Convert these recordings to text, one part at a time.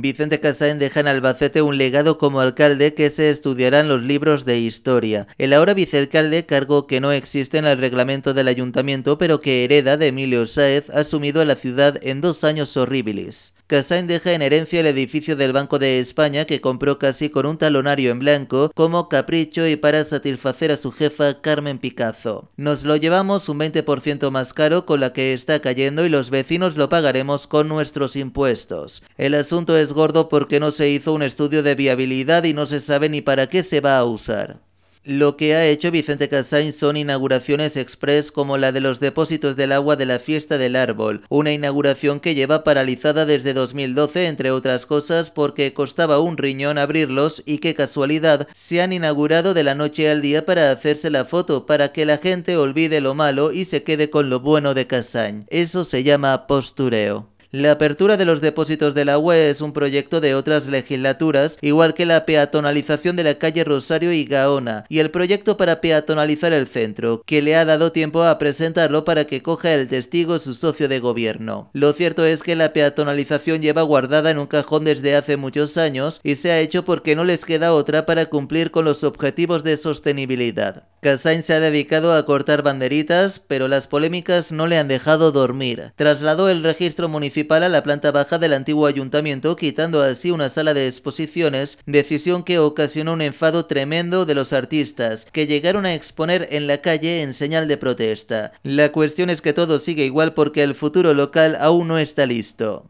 Vicente Casain deja en Albacete un legado como alcalde que se estudiará en los libros de historia. El ahora vicealcalde, cargo que no existe en el reglamento del ayuntamiento, pero que hereda de Emilio Sáez, ha asumido a la ciudad en dos años horribles. Casain deja en herencia el edificio del Banco de España que compró casi con un talonario en blanco como capricho y para satisfacer a su jefa Carmen Picazo. Nos lo llevamos un 20% más caro con la que está cayendo y los vecinos lo pagaremos con nuestros impuestos. El asunto es gordo porque no se hizo un estudio de viabilidad y no se sabe ni para qué se va a usar. Lo que ha hecho Vicente Casain son inauguraciones express como la de los depósitos del agua de la fiesta del árbol, una inauguración que lleva paralizada desde 2012 entre otras cosas porque costaba un riñón abrirlos y qué casualidad se han inaugurado de la noche al día para hacerse la foto, para que la gente olvide lo malo y se quede con lo bueno de Casain. Eso se llama postureo. La apertura de los depósitos de la UE es un proyecto de otras legislaturas, igual que la peatonalización de la calle Rosario y Gaona, y el proyecto para peatonalizar el centro, que le ha dado tiempo a presentarlo para que coja el testigo su socio de gobierno. Lo cierto es que la peatonalización lleva guardada en un cajón desde hace muchos años y se ha hecho porque no les queda otra para cumplir con los objetivos de sostenibilidad. Casain se ha dedicado a cortar banderitas, pero las polémicas no le han dejado dormir. Trasladó el registro municipal a la planta baja del antiguo ayuntamiento, quitando así una sala de exposiciones, decisión que ocasionó un enfado tremendo de los artistas, que llegaron a exponer en la calle en señal de protesta. La cuestión es que todo sigue igual porque el futuro local aún no está listo.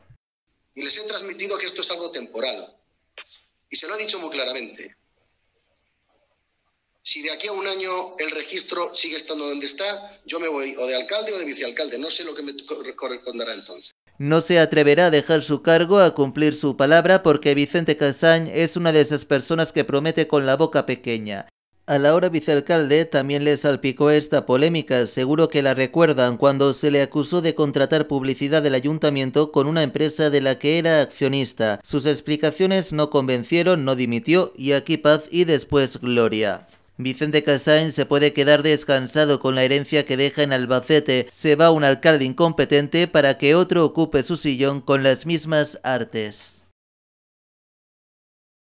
Y les he transmitido que esto es algo temporal. Y se lo ha dicho muy claramente. Si de aquí a un año el registro sigue estando donde está, yo me voy o de alcalde o de vicealcalde, no sé lo que me corresponderá entonces. No se atreverá a dejar su cargo a cumplir su palabra porque Vicente Casañ es una de esas personas que promete con la boca pequeña. A la hora vicealcalde también le salpicó esta polémica, seguro que la recuerdan cuando se le acusó de contratar publicidad del ayuntamiento con una empresa de la que era accionista. Sus explicaciones no convencieron, no dimitió y aquí paz y después gloria. Vicente Casain se puede quedar descansado con la herencia que deja en Albacete. Se va un alcalde incompetente para que otro ocupe su sillón con las mismas artes.